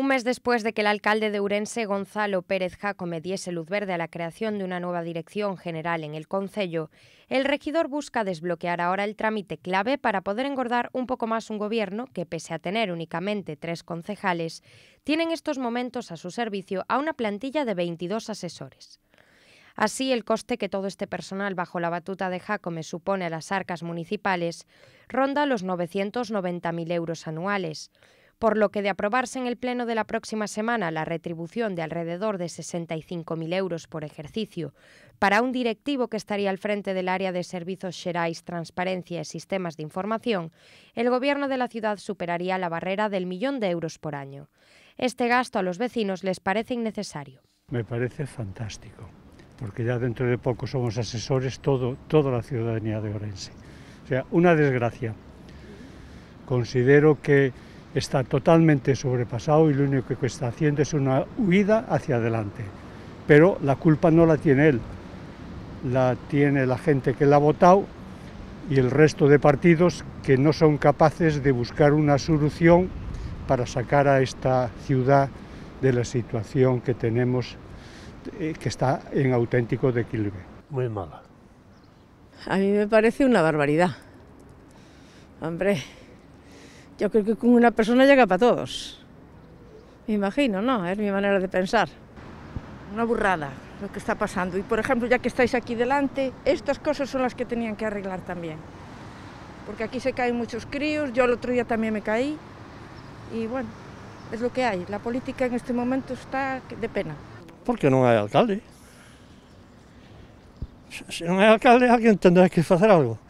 Un mes después de que el alcalde de Urense, Gonzalo Pérez Jacome, diese luz verde a la creación de una nueva dirección general en el Concello, el regidor busca desbloquear ahora el trámite clave para poder engordar un poco más un gobierno que, pese a tener únicamente tres concejales, tiene en estos momentos a su servicio a una plantilla de 22 asesores. Así, el coste que todo este personal bajo la batuta de Jacome supone a las arcas municipales ronda los 990.000 euros anuales, por lo que de aprobarse en el Pleno de la próxima semana la retribución de alrededor de 65.000 euros por ejercicio para un directivo que estaría al frente del área de servicios Xerais, Transparencia y Sistemas de Información, el Gobierno de la ciudad superaría la barrera del millón de euros por año. Este gasto a los vecinos les parece innecesario. Me parece fantástico, porque ya dentro de poco somos asesores todo, toda la ciudadanía de Orense. O sea, una desgracia. Considero que está totalmente sobrepasado y lo único que está haciendo es una huida hacia adelante. Pero la culpa no la tiene él, la tiene la gente que la ha votado y el resto de partidos que no son capaces de buscar una solución para sacar a esta ciudad de la situación que tenemos, eh, que está en auténtico declive. Muy mala. A mí me parece una barbaridad. Hombre, yo creo que con una persona llega para todos. Me imagino, ¿no? Es mi manera de pensar. Una burrada lo que está pasando. Y por ejemplo, ya que estáis aquí delante, estas cosas son las que tenían que arreglar también. Porque aquí se caen muchos críos, yo el otro día también me caí. Y bueno, es lo que hay. La política en este momento está de pena. Porque no hay alcalde. Si no hay alcalde, alguien tendrá que hacer algo.